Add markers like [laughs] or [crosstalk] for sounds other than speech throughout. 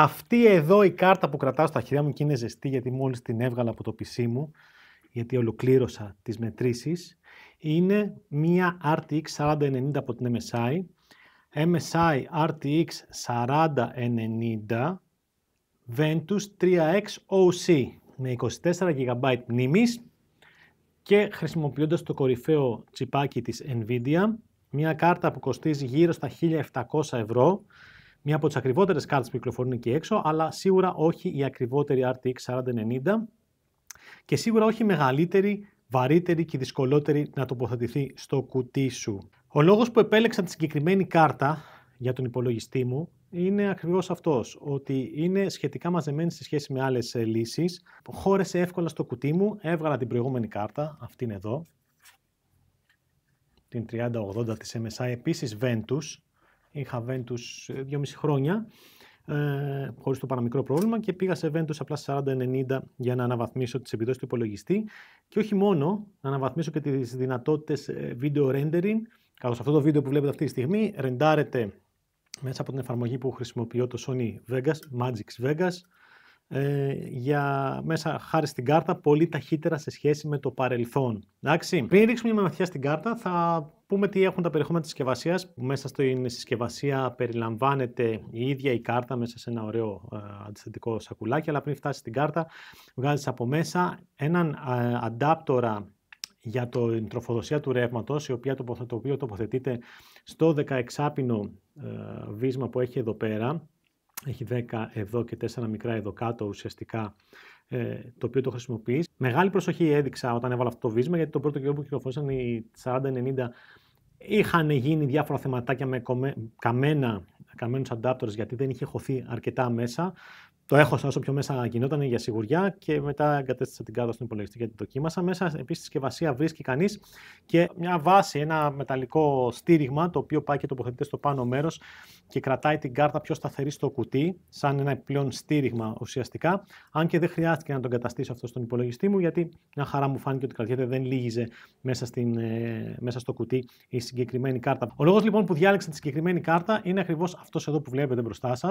Αυτή εδώ η κάρτα που κρατάω στα χέρια μου και είναι ζεστή γιατί μόλις την έβγαλα από το PC μου, γιατί ολοκλήρωσα τις μετρήσεις, είναι μία RTX 4090 από την MSI, MSI RTX 4090 Ventus 3X OC με 24 GB μνήμης και χρησιμοποιώντας το κορυφαίο τσιπάκι της NVIDIA, μια κάρτα που κοστίζει γύρω στα 1700 ευρώ, Μία από τις ακριβότερες κάρτες που κυκλοφορούν εκεί έξω, αλλά σίγουρα όχι η ακριβότερη RTX 4090 και σίγουρα όχι η μεγαλύτερη, βαρύτερη και δυσκολότερη να τοποθετηθεί στο κουτί σου. Ο λόγος που επέλεξα τη συγκεκριμένη κάρτα για τον υπολογιστή μου είναι ακριβώς αυτός, ότι είναι σχετικά μαζεμένη σε σχέση με άλλες λύσεις. Χώρεσε εύκολα στο κουτί μου, έβγαλα την προηγούμενη κάρτα, αυτήν εδώ, την 3080 της MSI, επίσης Ventus, είχα Ventus 2,5 ε, χρόνια ε, χωρίς το παραμικρό πρόβλημα και πήγα σε Ventus απλά 40-90 για να αναβαθμίσω τις επιδόσεις του υπολογιστή και όχι μόνο, να αναβαθμίσω και τις δυνατότητες video ε, rendering. Καλώς αυτό το βίντεο που βλέπετε αυτή τη στιγμή ρεντάρεται μέσα από την εφαρμογή που χρησιμοποιώ το Sony Vegas, Magic Vegas ε, για, μέσα χάρη στην κάρτα πολύ ταχύτερα σε σχέση με το παρελθόν. Εντάξει. Πριν ρίξουμε μια ματιά στην κάρτα, θα πούμε τι έχουν τα περιεχόμενα της συσκευασίας. Μέσα στην συσκευασία περιλαμβάνεται η ίδια η κάρτα μέσα σε ένα ωραίο ε, αντιστατικό σακουλάκι, αλλά πριν φτάσει στην κάρτα βγάζεις από μέσα έναν ε, αντάπτορα για την τροφοδοσία του ρεύματος, η οποία το οποίο τοποθετείται στο 16 ε, βίσμα που έχει εδώ πέρα έχει 10 εδώ και 4 μικρά εδώ κάτω ουσιαστικά, ε, το οποίο το χρησιμοποιείς. Μεγάλη προσοχή έδειξα όταν έβαλα αυτό το βίσμα, γιατί το πρώτο καιρό που κυκλοφόρησαν οι 40-90 είχαν γίνει διάφορα θεματάκια με καμένα, καμένους adapters, γιατί δεν είχε χωθεί αρκετά μέσα. Το έχω όσο πιο μέσα γινόταν για σιγουριά και μετά εγκατέστησα την κάρτα στον υπολογιστή και την δοκίμασα. Μέσα επίσης στη συσκευασία βρίσκει κανείς και μια βάση, ένα μεταλλικό στήριγμα το οποίο πάει και τοποθετείται στο πάνω μέρος και κρατάει την κάρτα πιο σταθερή στο κουτί, σαν ένα επιπλέον στήριγμα ουσιαστικά. Αν και δεν χρειάστηκε να τον καταστήσω αυτό στον υπολογιστή μου, γιατί μια χαρά μου φάνηκε ότι κρατιέται, δεν λύγιζε μέσα, στην, ε, μέσα στο κουτί η συγκεκριμένη κάρτα. Ο λόγος λοιπόν που διάλεξα τη συγκεκριμένη κάρτα είναι ακριβώς αυτός εδώ που βλέπετε μπροστά σας.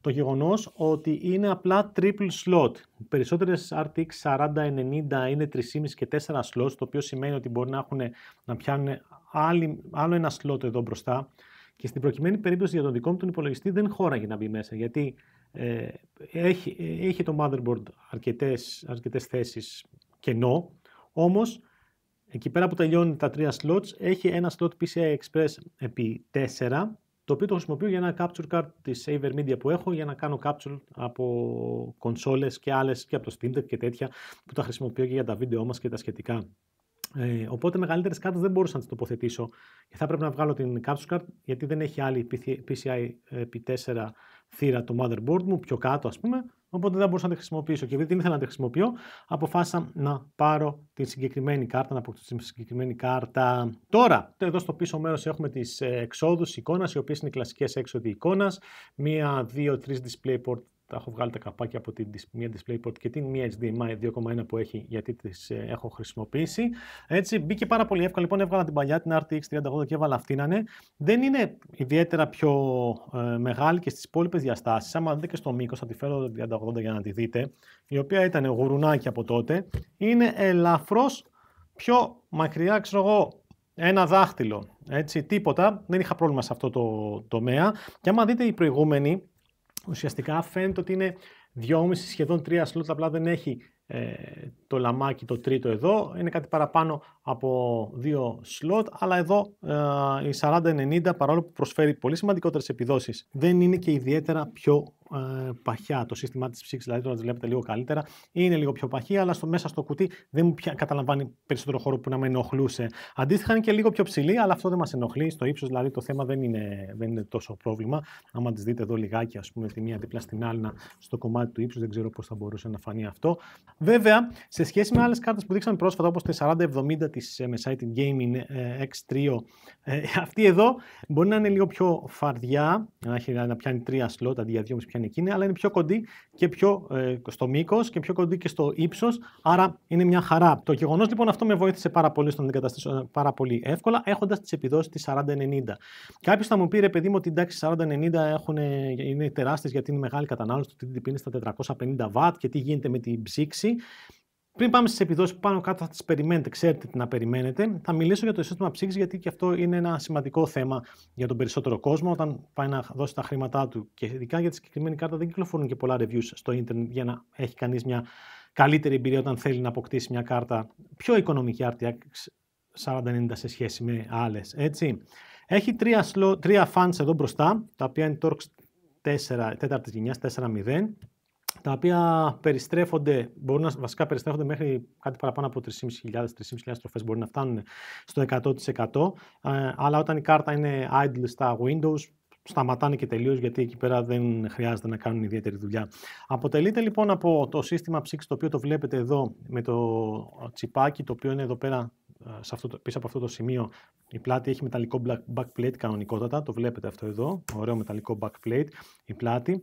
Το γεγονός ότι είναι απλά triple slot. Οι περισσότερες RTX 4090 είναι 3,5 και 4 slots, το οποίο σημαίνει ότι μπορεί να, έχουν, να πιάνουν άλλο ένα slot εδώ μπροστά. Και στην προκειμένη περίπτωση για τον δικό μου τον υπολογιστή δεν χώραγε να μπει μέσα, γιατί ε, έχει, έχει το motherboard αρκετές, αρκετές θέσεις κενό, όμως εκεί πέρα που τελειώνουν τα τρία slots έχει ένα slot PCI Express επί 4 το οποίο το χρησιμοποιώ για ένα capture card της Avermedia Media που έχω για να κάνω capture από κονσόλες και άλλες και από το Steam Deck και τέτοια που τα χρησιμοποιώ και για τα βίντεό μας και τα σχετικά. Ε, οπότε μεγαλύτερες κάρτες δεν μπορούσα να τις τοποθετήσω και θα πρέπει να βγάλω την capture card γιατί δεν έχει άλλη PCI ε, P4 θύρα το motherboard μου πιο κάτω ας πούμε Οπότε δεν μπορούσα να τη χρησιμοποιήσω. Και επειδή δεν ήθελα να τη χρησιμοποιώ, αποφάσισα να πάρω τη συγκεκριμένη κάρτα, να αποκτήσω τη συγκεκριμένη κάρτα. Τώρα, εδώ στο πίσω μέρος έχουμε τις ε, εξόδους εικόνα, οι οποίες είναι οι κλασικές έξοδοι εικόνας. Μία, δύο, τρεις port τα έχω βγάλει τα καπάκια από την μία DisplayPort και την μία HDMI 2.1 που έχει γιατί τις ε, έχω χρησιμοποιήσει. Έτσι μπήκε πάρα πολύ εύκολα. Λοιπόν έβγαλα την παλιά την RTX 3080 και έβαλα αυτή να είναι. Δεν είναι ιδιαίτερα πιο ε, μεγάλη και στις υπόλοιπες διαστάσεις. Άμα δείτε και στο μήκος, θα τη φέρω 3080 για να τη δείτε. Η οποία ήταν γουρουνάκι από τότε. Είναι ελαφρώς πιο μακριά ξέρω εγώ ένα δάχτυλο. Έτσι, τίποτα. Δεν είχα πρόβλημα σε αυτό το τομέα. Και άμα δείτε η προηγούμενη ουσιαστικά φαίνεται ότι είναι 2,5 σχεδόν 3 σλότ, απλά δεν έχει ε, το λαμάκι το τρίτο εδώ, είναι κάτι παραπάνω από 2 σλότ, αλλά εδώ ε, η 40-90 παρόλο που προσφέρει πολύ σημαντικότερες επιδόσεις, δεν είναι και ιδιαίτερα πιο ε, παχιά το σύστημά της ψήξη, δηλαδή τώρα τη βλέπετε λίγο καλύτερα. Είναι λίγο πιο παχιά, αλλά στο, μέσα στο κουτί δεν μου πια, καταλαμβάνει περισσότερο χώρο που να με ενοχλούσε. Αντίστοιχα είναι και λίγο πιο ψηλή, αλλά αυτό δεν μας ενοχλεί. Στο ύψος δηλαδή το θέμα δεν είναι, δεν είναι τόσο πρόβλημα. Άμα τις δείτε εδώ λιγάκι, ας πούμε, τη μία δίπλα στην άλλη στο κομμάτι του ύψους, δεν ξέρω πώς θα μπορούσε να φανεί αυτό. Βέβαια, σε σχέση με άλλες κάρτες που δείξαμε πρόσφατα, όπως τη 4070 τη MSI, την Gaming ε, X3, ε, αυτή εδώ μπορεί να είναι λίγο πιο φαρδιά, να, έχει, να πιάνει τρία σλότ αντί για 2,5 κάνει εκείνη, αλλά είναι πιο κοντή και πιο ε, στο μήκος και πιο κοντή και στο ύψος. Άρα είναι μια χαρά. Το γεγονός λοιπόν αυτό με βοήθησε πάρα πολύ στον να ε, πάρα πολύ εύκολα, έχοντας τις επιδόσεις της 40-90. Κάποιος θα μου πει ρε παιδί μου ότι εντάξει 40-90 έχουν, είναι τεράστιες γιατί είναι μεγάλη κατανάλωση του TDP είναι στα 450 W και τι γίνεται με την ψήξη. Πριν πάμε στις επιδόσεις πάνω κάτω, θα τις περιμένετε, ξέρετε τι να περιμένετε. Θα μιλήσω για το σύστημα ψήξη, γιατί και αυτό είναι ένα σημαντικό θέμα για τον περισσότερο κόσμο. Όταν πάει να δώσει τα χρήματά του και ειδικά για τη συγκεκριμένη κάρτα, δεν κυκλοφορούν και πολλά reviews στο ίντερνετ για να έχει κανείς μια καλύτερη εμπειρία όταν θέλει να αποκτήσει μια κάρτα πιο οικονομική RTX 4090 σε σχέση με άλλες. Έτσι. Έχει τρία, slot, τρία fans εδώ μπροστά, τα οποία είναι Torx 4, 4 γενιά, 4.0 τα οποία περιστρέφονται, μπορούν να βασικά περιστρέφονται μέχρι κάτι παραπάνω από 3.500-3.500 στροφές μπορεί να φτάνουν στο 100%. Ε, αλλά όταν η κάρτα είναι idle στα Windows, σταματάνε και τελείως γιατί εκεί πέρα δεν χρειάζεται να κάνουν ιδιαίτερη δουλειά. Αποτελείται λοιπόν από το σύστημα ψήξη το οποίο το βλέπετε εδώ με το τσιπάκι το οποίο είναι εδώ πέρα ε, σε αυτό το, πίσω από αυτό το σημείο η πλάτη έχει μεταλλικό backplate κανονικότατα, το βλέπετε αυτό εδώ, ωραίο μεταλλικό backplate η πλάτη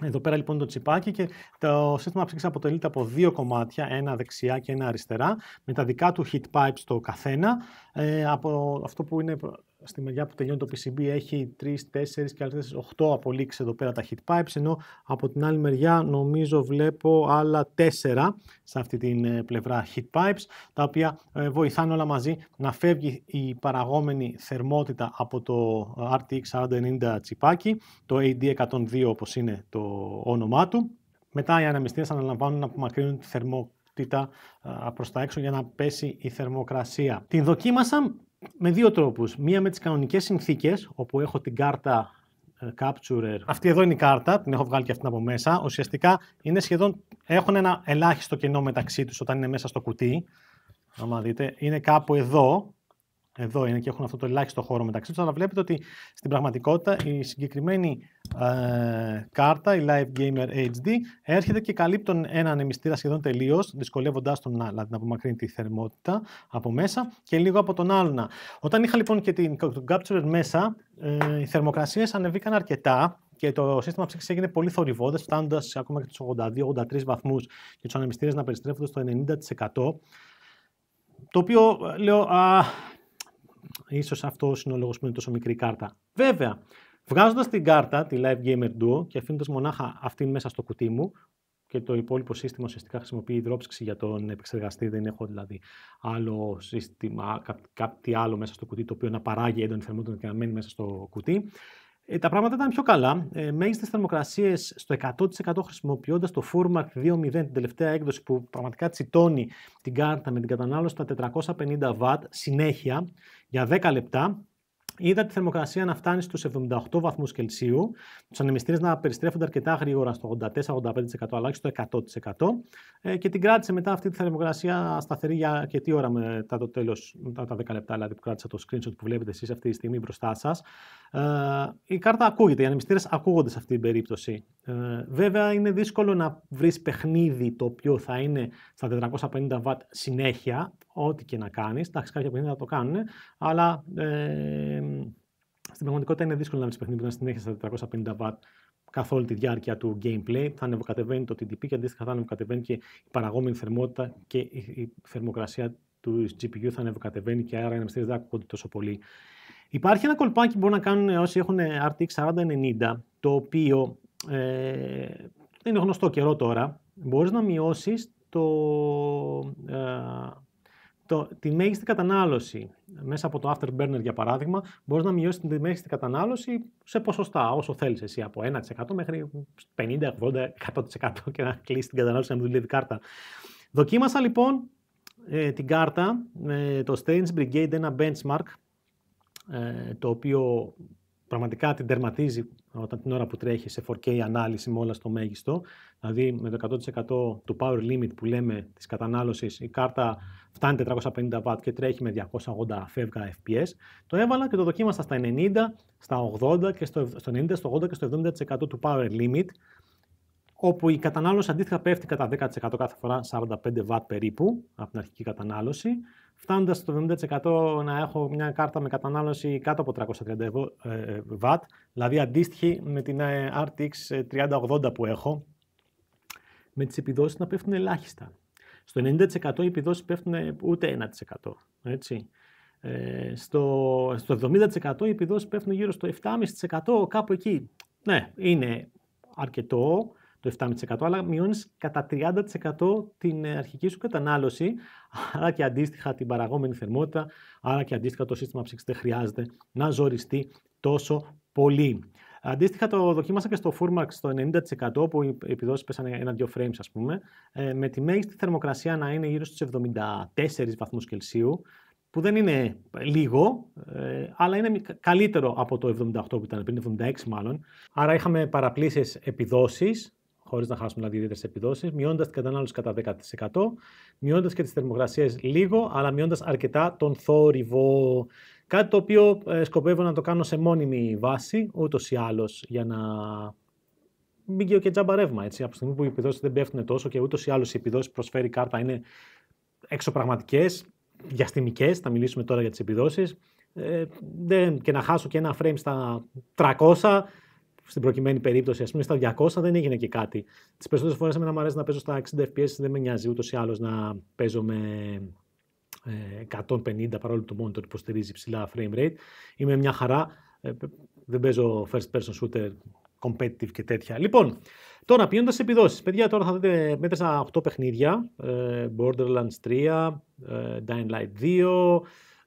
εδώ πέρα λοιπόν το τσιπάκι και το σύστημα ψήξη αποτελείται από δύο κομμάτια, ένα δεξιά και ένα αριστερά, με τα δικά του heat pipes στο καθένα. Ε, από αυτό που είναι στη μεριά που τελειώνει το PCB έχει 3, 4 και άλλε 8 απολύξει εδώ πέρα τα heat pipes, ενώ από την άλλη μεριά νομίζω βλέπω άλλα 4 σε αυτή την ε, πλευρά heat pipes, τα οποία ε, βοηθάνε όλα μαζί να φεύγει η παραγόμενη θερμότητα από το ε, RTX 4090 τσιπάκι, το AD102 όπως είναι το όνομά του. Μετά οι αναμυστήρες αναλαμβάνουν να απομακρύνουν τη θερμότητα προς τα έξω για να πέσει η θερμοκρασία. Την δοκίμασα με δύο τρόπους. Μία με τις κανονικές συνθήκες, όπου έχω την κάρτα ε, Capturer. Αυτή εδώ είναι η κάρτα, την έχω βγάλει και αυτήν από μέσα. Ουσιαστικά είναι σχεδόν, έχουν ένα ελάχιστο κενό μεταξύ τους όταν είναι μέσα στο κουτί. Άμα δείτε, είναι κάπου εδώ, εδώ είναι και έχουν αυτό το ελάχιστο χώρο μεταξύ τους, αλλά βλέπετε ότι στην πραγματικότητα η συγκεκριμένη ε, κάρτα, η Live Gamer HD, έρχεται και καλύπτει τον ένα ανεμιστήρα σχεδόν τελείως, δυσκολεύοντάς τον να, δηλαδή, να απομακρύνει τη θερμότητα από μέσα και λίγο από τον άλλον. Όταν είχα λοιπόν και την, τον Capturer μέσα, ε, οι θερμοκρασίες ανεβήκαν αρκετά, και το σύστημα ψύξης έγινε πολύ θορυβόδε, φτάνοντα ακόμα και τους 82-83 βαθμούς και τους ανεμιστήρες να περιστρέφονται στο 90%. Το οποίο λέω, α, Ίσως αυτός είναι ο λόγος που είναι τόσο μικρή κάρτα. Βέβαια, βγάζοντας την κάρτα, τη Live Gamer Duo και αφήνοντας μονάχα αυτήν μέσα στο κουτί μου, και το υπόλοιπο σύστημα ουσιαστικά χρησιμοποιεί υδρόψυξη για τον επεξεργαστή. Δεν έχω δηλαδή άλλο σύστημα, κάτι άλλο μέσα στο κουτί το οποίο να παράγει έντονη θερμότητα και να μένει μέσα στο κουτί. Ε, τα πράγματα ήταν πιο καλά. Ε, Μέγιστες θερμοκρασίες στο 100% χρησιμοποιώντας το Furmark 2.0, την τελευταία έκδοση που πραγματικά τσιτώνει την κάρτα με την κατανάλωση στα 450 W συνέχεια για 10 λεπτά. Είδα τη θερμοκρασία να φτάνει στους 78 βαθμούς Κελσίου, τους ανεμιστήρες να περιστρέφονται αρκετά γρήγορα στο 84-85% αλλά και στο 100% ε, και την κράτησε μετά αυτή τη θερμοκρασία σταθερή για αρκετή ώρα μετά το τέλος, μετά τα 10 λεπτά δηλαδή που κράτησα το screenshot που βλέπετε εσείς αυτή τη στιγμή μπροστά σας. Ε, η κάρτα ακούγεται, οι ανεμιστήρες ακούγονται σε αυτή την περίπτωση. Ε, βέβαια είναι δύσκολο να βρεις παιχνίδι το οποίο θα είναι στα 450 W συνέχεια, ό,τι και να κάνεις. Εντάξει, κάποια παιχνίδια θα το κάνουν, αλλά ε, στην πραγματικότητα είναι δύσκολο να βρει παιχνίδι που να συνέχεια στα 450 W καθ' όλη τη διάρκεια του gameplay. Θα ανεβοκατεβαίνει το TDP και αντίστοιχα θα ανεβοκατεβαίνει και η παραγόμενη θερμότητα και η θερμοκρασία του GPU θα ανεβοκατεβαίνει και άρα οι ανεμιστήρε δεν ακούγονται τόσο πολύ. Υπάρχει ένα κολπάκι που μπορούν να κάνουν όσοι έχουν RTX 4090, το οποίο ε, είναι γνωστό καιρό τώρα. Μπορείς να μειώσεις το, ε, το, τη μέγιστη κατανάλωση μέσα από το Afterburner για παράδειγμα, μπορείς να μειώσεις τη μέγιστη κατανάλωση σε ποσοστά, όσο θέλεις εσύ, από 1% μέχρι 50, 80, και να κλείσεις την κατανάλωση να μην δουλεύει κάρτα. Δοκίμασα λοιπόν ε, την κάρτα, ε, το Strange Brigade, ένα benchmark, ε, το οποίο πραγματικά την τερματίζει όταν την ώρα που τρέχει σε 4K ανάλυση με όλα στο μέγιστο. Δηλαδή με το 100% του power limit που λέμε της κατανάλωσης η κάρτα φτάνει 450 W και τρέχει με 280 φεύγα FPS. Το έβαλα και το δοκίμασα στα 90, στα 80 και στο, στο 90, στο 80 και στο 70% του power limit όπου η κατανάλωση αντίστοιχα πέφτει κατά 10% κάθε φορά, 45 W περίπου από την αρχική κατανάλωση, φτάνοντας στο 70% να έχω μια κάρτα με κατανάλωση κάτω από 330 W, ε, ε, δηλαδή αντίστοιχη με την ε, RTX 3080 που έχω, με τις επιδόσεις να πέφτουν ελάχιστα. Στο 90% οι επιδόσεις πέφτουν ούτε 1%. Έτσι. Ε, στο, στο 70% οι επιδόσεις πέφτουν γύρω στο 7,5% κάπου εκεί. Ναι, είναι αρκετό, το 7,5%, αλλά μειώνεις κατά 30% την ε, αρχική σου κατανάλωση, [laughs] άρα και αντίστοιχα την παραγόμενη θερμότητα, άρα και αντίστοιχα το σύστημα ψήξης δεν χρειάζεται να ζοριστεί τόσο πολύ. Αντίστοιχα το δοκίμασα και στο Furmax στο 90% που οι επιδόσεις πέσανε ένα-δυο frames ας πούμε, ε, με τη μέγιστη θερμοκρασία να είναι γύρω στους 74 βαθμούς Κελσίου, που δεν είναι ε, λίγο, αλλά είναι καλύτερο από το 78 που ήταν πριν, 76 μάλλον. Άρα είχαμε παραπλήσεις επιδόσεις, χωρίς να χάσουμε δηλαδή ιδιαίτερες επιδόσεις, μειώνοντας την κατανάλωση κατά 10%, μειώνοντας και τις θερμοκρασίες λίγο, αλλά μειώνοντας αρκετά τον θόρυβο. Κάτι το οποίο ε, σκοπεύω να το κάνω σε μόνιμη βάση, ούτως ή άλλως, για να μην και τζάμπα ρεύμα. Έτσι. Από τη στιγμή που οι επιδόσεις δεν πέφτουν τόσο και ούτως ή άλλως οι επιδόσεις που προσφέρει η κάρτα είναι εξωπραγματικές, διαστημικές. Θα μιλήσουμε τώρα για τις επιδόσεις. Ε, και να χάσω και ένα frame στα 300, στην προκειμένη περίπτωση, ας πούμε, στα 200 δεν έγινε και κάτι. Τις περισσότερες φορές εμένα μου αρέσει να παίζω στα 60 FPS, δεν με νοιάζει ούτως ή άλλως να παίζω με 150 ε, παρόλο το monitor υποστηρίζει ψηλά frame rate. Είμαι μια χαρά. Ε, δεν παίζω first person shooter competitive και τέτοια. Λοιπόν, τώρα πηγαίνοντας σε επιδόσεις. Παιδιά, τώρα θα δείτε, μέτρησα 8 παιχνίδια. Ε, Borderlands 3, Dying Light 2.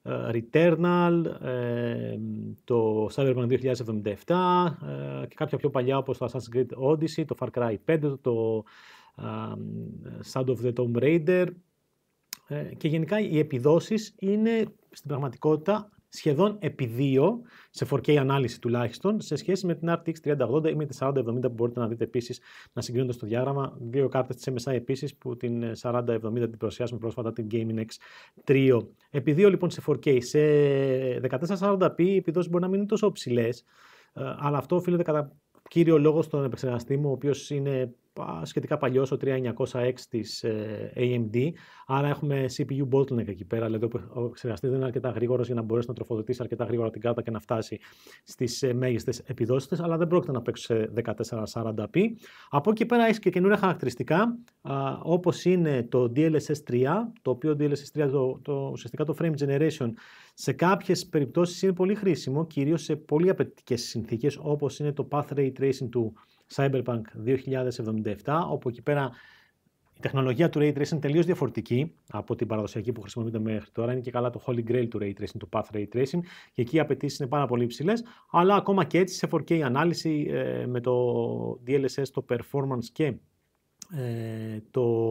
Ε, Returnal, ε, το Cyberpunk 2077 ε, και κάποια πιο παλιά όπως το Assassin's Creed Odyssey, το Far Cry 5, το Sound of the Tomb Raider και γενικά οι επιδόσεις είναι στην πραγματικότητα σχεδόν επί δύο, σε 4K ανάλυση τουλάχιστον, σε σχέση με την RTX 3080 ή με τη 4070 που μπορείτε να δείτε επίσης να συγκρίνονται στο διάγραμμα. Δύο κάρτες της MSI επίσης που την 4070 την παρουσιάσαμε πρόσφατα, την Gaming X 3 Επί δύο λοιπόν σε 4K, σε 1440p οι επιδόσεις μπορεί να μην είναι τόσο ψηλές, ε, αλλά αυτό οφείλεται κατά κύριο λόγο στον επεξεργαστή μου, ο οποίος είναι σχετικά παλιό, ο 3900X της AMD. Ε, Άρα έχουμε CPU bottleneck εκεί πέρα, δηλαδή ο εξεργαστής δεν είναι αρκετά γρήγορος για να μπορέσει να τροφοδοτήσει αρκετά γρήγορα την κάρτα και να φτάσει στις ε, μέγιστες επιδόσεις τη, αλλά δεν πρόκειται να παίξει σε 1440p. Από εκεί πέρα έχεις και καινούρια χαρακτηριστικά, όπως είναι το DLSS 3, το οποίο DLSS 3 το, το, ουσιαστικά το frame generation σε κάποιες περιπτώσεις είναι πολύ χρήσιμο, κυρίως σε πολύ απαιτητικές συνθήκες, όπως είναι το path ray tracing του Cyberpunk 2077, όπου εκεί πέρα η τεχνολογία του Ray Tracing είναι τελείως διαφορετική από την παραδοσιακή που χρησιμοποιείται μέχρι τώρα. Είναι και καλά το Holy Grail του Ray Tracing, το Path Ray Tracing, και εκεί οι απαιτήσεις είναι πάρα πολύ υψηλές. Αλλά ακόμα και έτσι σε 4K ανάλυση ε, με το DLSS, το performance και ε, το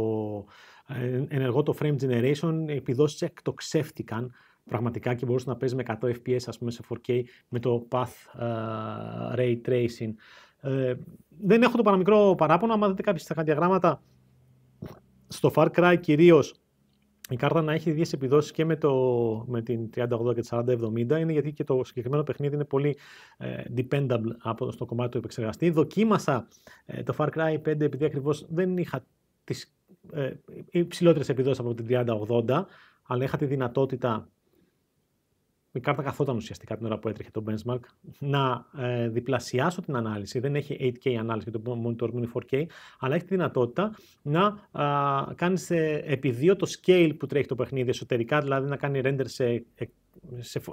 ε, ενεργό το frame generation, οι επιδόσεις εκτοξεύτηκαν πραγματικά και μπορούσε να παίζει με 100 fps ας πούμε σε 4K με το path ray tracing. Ε, δεν έχω το παραμικρό παράπονο. άμα δείτε κάποια στα διαγράμματα στο Far Cry κυρίως η κάρτα να έχει ίδιες επιδόσεις και με, το, με την 3080 και τη 4070 είναι γιατί και το συγκεκριμένο παιχνίδι είναι πολύ ε, dependable από, στο κομμάτι του επεξεργαστή. Δοκίμασα ε, το Far Cry 5 επειδή ακριβώς δεν είχα τις ε, υψηλότερες επιδόσεις από την 3080, αλλά είχα τη δυνατότητα η κάρτα καθόταν ουσιαστικά την ώρα που έτρεχε το benchmark, να ε, διπλασιάσω την ανάλυση. Δεν έχει 8K ανάλυση το monitor μου είναι 4K, αλλά έχει τη δυνατότητα να κάνει επί δύο το scale που τρέχει το παιχνίδι εσωτερικά, δηλαδή να κάνει render σε, ε,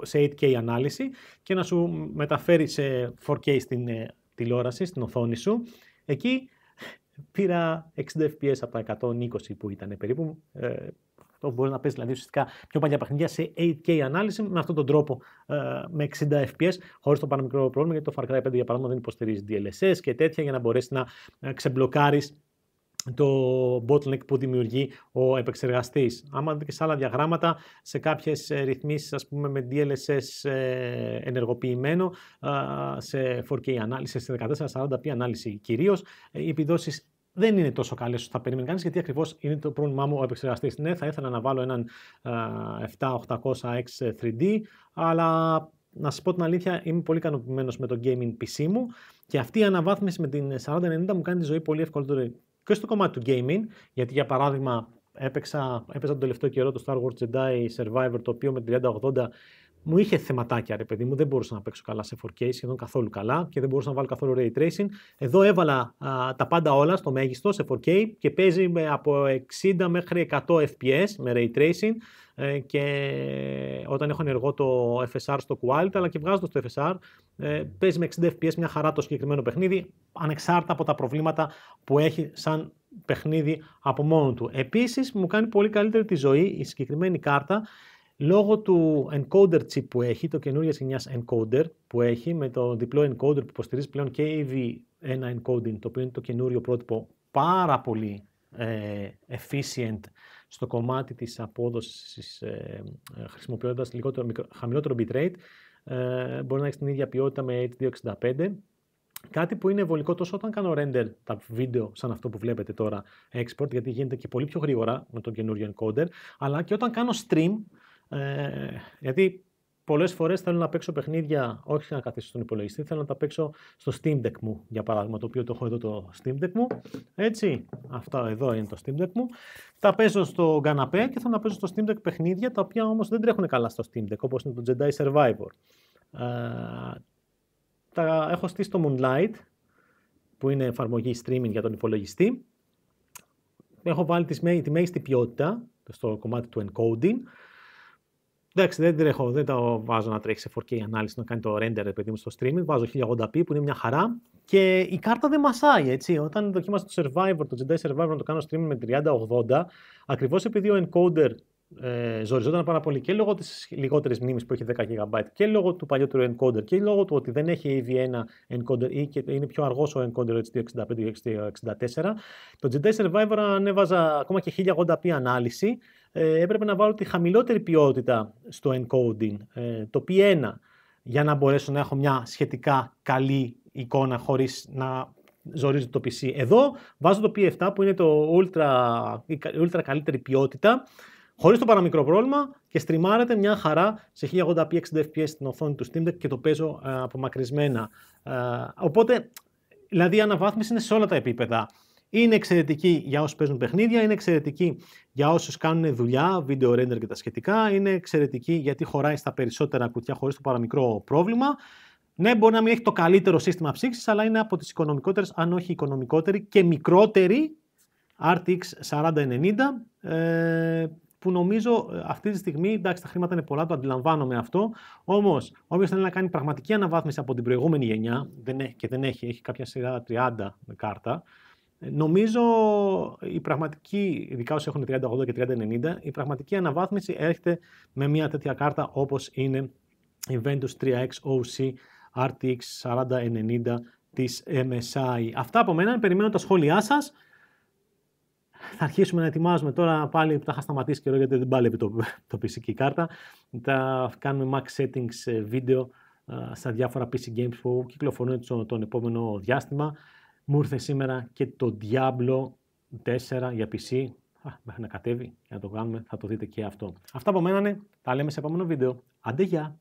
σε, 8K ανάλυση και να σου μεταφέρει σε 4K στην ε, τηλεόραση, στην οθόνη σου. Εκεί πήρα 60 FPS από τα 120 που ήταν περίπου. Ε, το μπορεί να παίζει δηλαδή ουσιαστικά πιο παλιά παιχνίδια σε 8K ανάλυση με αυτόν τον τρόπο ε, με 60 FPS, χωρίς το παραμικρό πρόβλημα, γιατί το Far Cry 5 για παράδειγμα δεν υποστηρίζει DLSS και τέτοια για να μπορέσεις να ε, ξεμπλοκάρεις το bottleneck που δημιουργεί ο επεξεργαστής. Άμα δείτε και σε άλλα διαγράμματα, σε κάποιες ε, ρυθμίσεις ας πούμε με DLSS ενεργοποιημένο, σε 4K ανάλυση, σε 1440p ανάλυση κυρίως, οι επιδόσεις δεν είναι τόσο καλές όσο θα περίμενε κανείς, γιατί ακριβώς είναι το πρόβλημά μου ο επεξεργαστής. Ναι, θα ήθελα να βάλω έναν 7800X ε, 3D, αλλά να σας πω την αλήθεια, είμαι πολύ ικανοποιημένος με το gaming PC μου και αυτή η αναβάθμιση με την 4090 μου κάνει τη ζωή πολύ ευκολότερη και στο κομμάτι του gaming, γιατί για παράδειγμα έπαιξα, έπαιξα τον τελευταίο καιρό το Star Wars Jedi Survivor, το οποίο με 3080 μου είχε θεματάκια, ρε παιδί μου. Δεν μπορούσα να παίξω καλά σε 4K, σχεδόν καθόλου καλά και δεν μπορούσα να βάλω καθόλου ray tracing. Εδώ έβαλα τα πάντα όλα στο μέγιστο σε 4K και παίζει με από 60 μέχρι 100 FPS με ray tracing ε, και όταν έχω ενεργό το FSR στο quality αλλά και βγάζοντα το FSR ε, παίζει με 60 FPS μια χαρά το συγκεκριμένο παιχνίδι ανεξάρτητα από τα προβλήματα που έχει σαν παιχνίδι από μόνο του. Επίσης μου κάνει πολύ καλύτερη τη ζωή η συγκεκριμένη κάρτα Λόγω του encoder chip που έχει, το καινούργια γενιά encoder που έχει, με το διπλό encoder που υποστηρίζει πλέον και ήδη ένα encoding, το οποίο είναι το καινούριο πρότυπο πάρα πολύ ε, efficient στο κομμάτι της απόδοσης ε, ε, χρησιμοποιώντας λιγότερο, μικρο, χαμηλότερο bitrate, ε, μπορεί να έχεις την ίδια ποιότητα με H265. Κάτι που είναι βολικό τόσο όταν κάνω render τα βίντεο σαν αυτό που βλέπετε τώρα export, γιατί γίνεται και πολύ πιο γρήγορα με τον καινούριο encoder, αλλά και όταν κάνω stream, ε, γιατί πολλές φορές θέλω να παίξω παιχνίδια όχι να καθίσω στον υπολογιστή, θέλω να τα παίξω στο Steam Deck μου, για παράδειγμα, το οποίο το έχω εδώ το Steam Deck μου. Έτσι, αυτά εδώ είναι το Steam Deck μου. Τα παίζω στο καναπέ και θα να παίζω στο Steam Deck παιχνίδια, τα οποία όμως δεν τρέχουν καλά στο Steam Deck, όπως είναι το Jedi Survivor. Ε, τα έχω στήσει στο Moonlight, που είναι εφαρμογή streaming για τον υπολογιστή. Έχω βάλει τη μέγιστη ποιότητα στο κομμάτι του encoding Εντάξει, δεν τρέχω, δεν το βάζω να τρέχει σε 4K ανάλυση, να κάνει το render επειδή μου στο streaming. Βάζω 1080p που είναι μια χαρά. Και η κάρτα δεν μασάει, έτσι. Όταν δοκίμασα το Survivor, το Jedi Survivor να το κάνω streaming με 3080, ακριβώς επειδή ο encoder ε, ζοριζόταν πάρα πολύ και λόγω της λιγότερης μνήμης που έχει 10 GB και λόγω του παλιότερου encoder και λόγω του ότι δεν έχει ήδη ένα encoder ή και είναι πιο αργός ο encoder HD65 ή HD64 το Jedi Survivor ανέβαζα ακόμα και 1080p ανάλυση ε, έπρεπε να βάλω τη χαμηλότερη ποιότητα στο encoding, ε, το P1, για να μπορέσω να έχω μια σχετικά καλή εικόνα χωρίς να ζορίζω το PC. Εδώ βάζω το P7 που είναι το ultra, η ultra καλύτερη ποιότητα, χωρίς το παραμικρό πρόβλημα και στριμάρεται μια χαρά σε 1080p 60 fps στην οθόνη του Steam Deck και το παίζω ε, απομακρυσμένα. οπότε, δηλαδή η αναβάθμιση είναι σε όλα τα επίπεδα. Είναι εξαιρετική για όσους παίζουν παιχνίδια, είναι εξαιρετική για όσους κάνουν δουλειά, βίντεο render και τα σχετικά, είναι εξαιρετική γιατί χωράει στα περισσότερα κουτιά χωρίς το παραμικρό πρόβλημα. Ναι, μπορεί να μην έχει το καλύτερο σύστημα ψήξη, αλλά είναι από τις οικονομικότερες, αν όχι οικονομικότερη και μικρότερη RTX 4090. Ε, που νομίζω ε, αυτή τη στιγμή, εντάξει, τα χρήματα είναι πολλά, το αντιλαμβάνομαι αυτό. Όμως, όποιος θέλει να κάνει πραγματική αναβάθμιση από την προηγούμενη γενιά δεν έχει, και δεν έχει, έχει κάποια σειρά 30 με κάρτα, Νομίζω η πραγματική, ειδικά όσοι έχουν 38 και 3090, η πραγματική αναβάθμιση έρχεται με μια τέτοια κάρτα όπως είναι η Ventus 3X OC RTX 4090 της MSI. Αυτά από μένα, περιμένω τα σχόλιά σας. Θα αρχίσουμε να ετοιμάζουμε τώρα πάλι που τα είχα σταματήσει καιρό γιατί δεν πάλι το, το PC κάρτα. Θα κάνουμε max settings ε, βίντεο ε, στα διάφορα PC games που κυκλοφορούν τον επόμενο διάστημα. Μου ήρθε σήμερα και το Diablo 4 για PC. Α, μέχρι να κατέβει, για να το κάνουμε, θα το δείτε και αυτό. Αυτά από μένα, ναι. τα λέμε σε επόμενο βίντεο. Άντε, γεια!